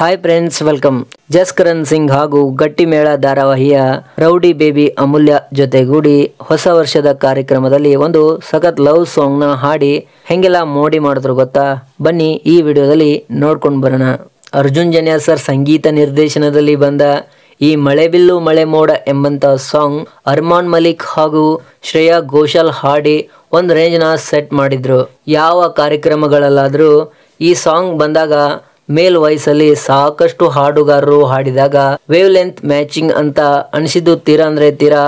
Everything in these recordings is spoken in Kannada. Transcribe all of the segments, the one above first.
hi friends welcome Jaskaran Singh ಹಾಗೂ ಗಟ್ಟಿ ಮೇಳ ಧಾರಾವಾಹಿಯ ರೌಡಿ ಬೇಬಿ ಅಮೂಲ್ಯ ಜೊತೆಗೂಡಿ ಹೊಸ ವರ್ಷದ ಕಾರ್ಯಕ್ರಮದಲ್ಲಿ ಒಂದು ಸಖತ್ ಲವ್ ಸಾಂಗ್ನ ಹಾಡಿ ಹೆಂಗೆಲ್ಲ ಮೋಡಿ ಮಾಡಿದ್ರು ಗೊತ್ತಾ ಬನ್ನಿ ಈ ವಿಡಿಯೋದಲ್ಲಿ ನೋಡ್ಕೊಂಡು ಬರೋಣ ಅರ್ಜುನ್ ಜನ್ಯ ಸರ್ ಸಂಗೀತ ನಿರ್ದೇಶನದಲ್ಲಿ ಬಂದ ಈ ಮಳೆ ಬಿಲ್ಲು ಮಳೆ ಮೋಡ ಎಂಬಂತ ಸಾಂಗ್ ಅರ್ಮಾನ್ ಮಲಿಕ್ ಹಾಗೂ ಶ್ರೇಯಾ ಘೋಷಾಲ್ ಹಾಡಿ ಒಂದು ರೇಂಜ್ನ ಸೆಟ್ ಮಾಡಿದ್ರು ಯಾವ ಕಾರ್ಯಕ್ರಮಗಳಲ್ಲಾದರೂ ಈ ಸಾಂಗ್ ಬಂದಾಗ ಮೇಲ್ ವಯಸ್ಸಲ್ಲಿ ಸಾಕಷ್ಟು ಹಾಡುಗಾರರು ಹಾಡಿದಾಗ ವೇವ್ ಲೆಂತ್ ಮ್ಯಾಚಿಂಗ್ ಅಂತ ಅನಿಸಿದ್ದು ತೀರಾ ಅಂದರೆ ತೀರಾ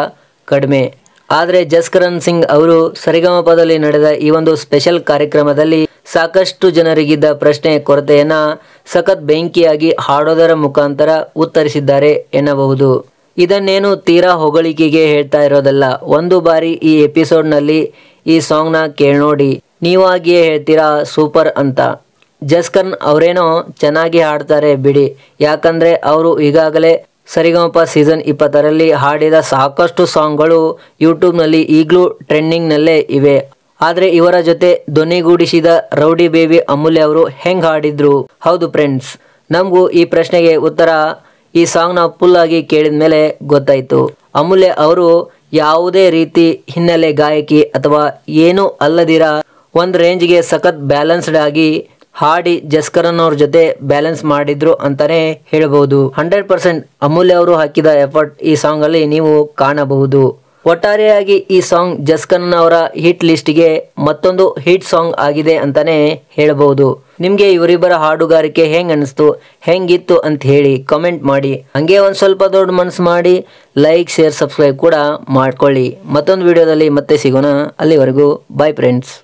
ಕಡಿಮೆ ಆದರೆ ಜಸ್ಕರನ್ ಸಿಂಗ್ ಅವರು ಸರಿಗಮಪದಲ್ಲಿ ನಡೆದ ಈ ಒಂದು ಸ್ಪೆಷಲ್ ಕಾರ್ಯಕ್ರಮದಲ್ಲಿ ಸಾಕಷ್ಟು ಜನರಿಗಿದ್ದ ಪ್ರಶ್ನೆ ಕೊರತೆಯನ್ನ ಸಖತ್ ಬೆಂಕಿಯಾಗಿ ಹಾಡೋದರ ಮುಖಾಂತರ ಉತ್ತರಿಸಿದ್ದಾರೆ ಎನ್ನಬಹುದು ಇದನ್ನೇನು ತೀರಾ ಹೊಗಳಿಕೆಗೆ ಹೇಳ್ತಾ ಇರೋದಲ್ಲ ಒಂದು ಬಾರಿ ಈ ಎಪಿಸೋಡ್ನಲ್ಲಿ ಈ ಸಾಂಗ್ನ ಕೇಳ್ನೋಡಿ ನೀವಾಗಿಯೇ ಹೇಳ್ತೀರಾ ಸೂಪರ್ ಅಂತ ಜಸ್ಕರ್ನ್ ಅವರೇನೋ ಚೆನ್ನಾಗಿ ಹಾಡ್ತಾರೆ ಬಿಡಿ ಯಾಕಂದರೆ ಅವರು ಈಗಾಗಲೇ ಸರಿಗಮಪ ಸೀಸನ್ ಇಪ್ಪತ್ತರಲ್ಲಿ ಹಾಡಿದ ಸಾಕಷ್ಟು ಸಾಂಗ್ಗಳು ಯೂಟ್ಯೂಬ್ನಲ್ಲಿ ಈಗಲೂ ಟ್ರೆಂಡಿಂಗ್ನಲ್ಲೇ ಇವೆ ಆದರೆ ಇವರ ಜೊತೆ ಧ್ವನಿಗೂಡಿಸಿದ ರೌಡಿ ಬೇಬಿ ಅಮೂಲ್ಯ ಅವರು ಹೆಂಗೆ ಹಾಡಿದ್ರು ಹೌದು ಫ್ರೆಂಡ್ಸ್ ನಮಗೂ ಈ ಪ್ರಶ್ನೆಗೆ ಉತ್ತರ ಈ ಸಾಂಗ್ನ ಫುಲ್ ಆಗಿ ಕೇಳಿದ ಮೇಲೆ ಗೊತ್ತಾಯಿತು ಅಮೂಲ್ಯ ಅವರು ಯಾವುದೇ ರೀತಿ ಹಿನ್ನೆಲೆ ಗಾಯಕಿ ಅಥವಾ ಏನೂ ಅಲ್ಲದಿರ ಒಂದು ರೇಂಜ್ಗೆ ಸಖತ್ ಬ್ಯಾಲೆನ್ಸ್ಡ್ ಆಗಿ ಹಾಡಿ ಜಸ್ಕರನ್ ಅವ್ರ ಜೊತೆ ಬ್ಯಾಲೆನ್ಸ್ ಮಾಡಿದ್ರು ಅಂತಾನೆ ಹೇಳಬಹುದು ಹಂಡ್ರೆಡ್ ಪರ್ಸೆಂಟ್ ಅಮೂಲ್ಯ ಅವರು ಹಾಕಿದ ಎಫರ್ಟ್ ಈ ಸಾಂಗ್ ಅಲ್ಲಿ ನೀವು ಕಾಣಬಹುದು ಒಟ್ಟಾರೆಯಾಗಿ ಈ ಸಾಂಗ್ ಜಸ್ಕರನ್ ಅವರ ಹಿಟ್ ಗೆ ಮತ್ತೊಂದು ಹಿಟ್ ಸಾಂಗ್ ಆಗಿದೆ ಅಂತಾನೆ ಹೇಳಬಹುದು ನಿಮಗೆ ಇವರಿಬ್ಬರ ಹಾಡುಗಾರಿಕೆ ಹೆಂಗ್ ಅನಿಸ್ತು ಹೆಂಗಿತ್ತು ಅಂತ ಹೇಳಿ ಕಮೆಂಟ್ ಮಾಡಿ ಹಂಗೆ ಒಂದ್ ಸ್ವಲ್ಪ ದೊಡ್ಡ ಮನಸ್ಸು ಮಾಡಿ ಲೈಕ್ ಶೇರ್ ಸಬ್ಸ್ಕ್ರೈಬ್ ಕೂಡ ಮಾಡ್ಕೊಳ್ಳಿ ಮತ್ತೊಂದು ವಿಡಿಯೋದಲ್ಲಿ ಮತ್ತೆ ಸಿಗೋಣ ಅಲ್ಲಿವರೆಗೂ ಬೈ ಫ್ರೆಂಡ್ಸ್